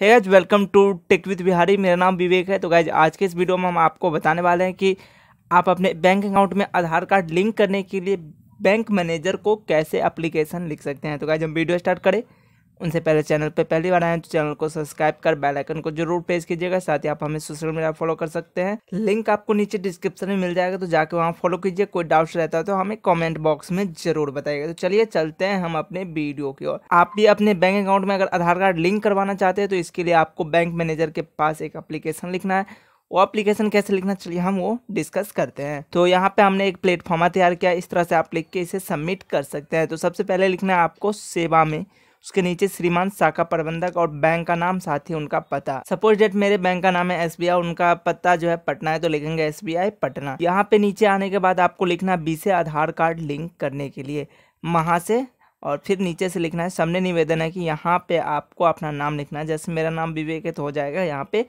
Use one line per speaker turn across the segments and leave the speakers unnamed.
hey guys welcome to tech with Bihari मेरा नाम विवेक है तो गाइज आज के इस वीडियो में हम आपको बताने वाले हैं कि आप अपने बैंक अकाउंट में आधार कार्ड लिंक करने के लिए बैंक मैनेजर को कैसे एप्लीकेशन लिख सकते हैं तो गाइज हम वीडियो स्टार्ट करें उनसे पहले चैनल पर पहली बार आए तो चैनल को सब्सक्राइब कर बेलाइकन को जरूर प्रेस कीजिएगा साथ ही आप हमें सोशल मीडिया फॉलो कर सकते हैं लिंक आपको नीचे डिस्क्रिप्शन में मिल जाएगा तो जाके वहाँ फॉलो कीजिए कोई डाउट रहता है तो हमें कॉमेंट बॉक्स में जरूर बताइएगा तो चलिए चलते हैं हम अपने वीडियो की ओर आप भी अपने बैंक अकाउंट में अगर आधार कार्ड लिंक करवाना चाहते हैं तो इसके लिए आपको बैंक मैनेजर के पास एक अप्लीकेशन लिखना है वो एप्लीकेशन कैसे लिखना चलिए हम वो डिस्कस करते हैं तो यहाँ पे हमने एक प्लेटफॉर्मा तैयार किया इस तरह से आप लिख के इसे सबमिट कर सकते हैं तो सबसे पहले लिखना है आपको सेवा में उसके नीचे श्रीमान शाखा प्रबंधक और बैंक का नाम साथ ही उनका पता सपोज डेट मेरे बैंक का नाम है एस बी उनका पता जो है पटना है तो लिखेंगे एस पटना यहाँ पे नीचे आने के बाद आपको लिखना बी से आधार कार्ड लिंक करने के लिए महा से और फिर नीचे से लिखना है सामने निवेदन है कि यहाँ पे आपको अपना नाम लिखना है जैसे मेरा नाम विवेक है तो हो जाएगा यहाँ पे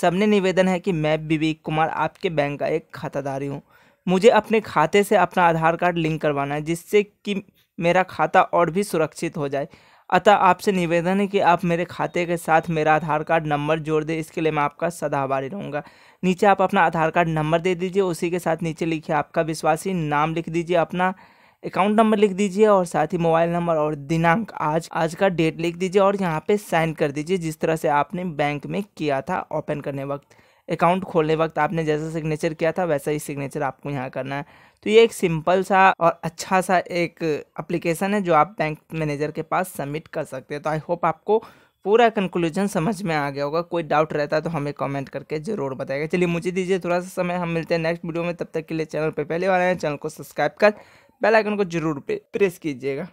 सबने निवेदन है कि मैं विवेक कुमार आपके बैंक का एक खाताधारी हूँ मुझे अपने खाते से अपना आधार कार्ड लिंक करवाना है जिससे कि मेरा खाता और भी सुरक्षित हो जाए अतः आपसे निवेदन है कि आप मेरे खाते के साथ मेरा आधार कार्ड नंबर जोड़ दें इसके लिए मैं आपका सदाभारी रहूँगा नीचे आप अपना आधार कार्ड नंबर दे दीजिए उसी के साथ नीचे लिखिए आपका विश्वासी नाम लिख दीजिए अपना अकाउंट नंबर लिख दीजिए और साथ ही मोबाइल नंबर और दिनांक आज आज का डेट लिख दीजिए और यहाँ पे साइन कर दीजिए जिस तरह से आपने बैंक में किया था ओपन करने वक्त अकाउंट खोलने वक्त आपने जैसा सिग्नेचर किया था वैसा ही सिग्नेचर आपको यहाँ करना है तो ये एक सिंपल सा और अच्छा सा एक अप्लीकेशन है जो आप बैंक मैनेजर के पास सबमिट कर सकते हैं तो आई होप आपको पूरा कंक्लूजन समझ में आ गया होगा कोई डाउट रहता है तो हमें कमेंट करके जरूर बताएगा चलिए मुझे दीजिए थोड़ा सा समय हम मिलते हैं नेक्स्ट वीडियो में तब तक के लिए चैनल पर पहले वाले हैं चैनल को सब्सक्राइब कर बेल आइकन को जरूर पे प्रेस कीजिएगा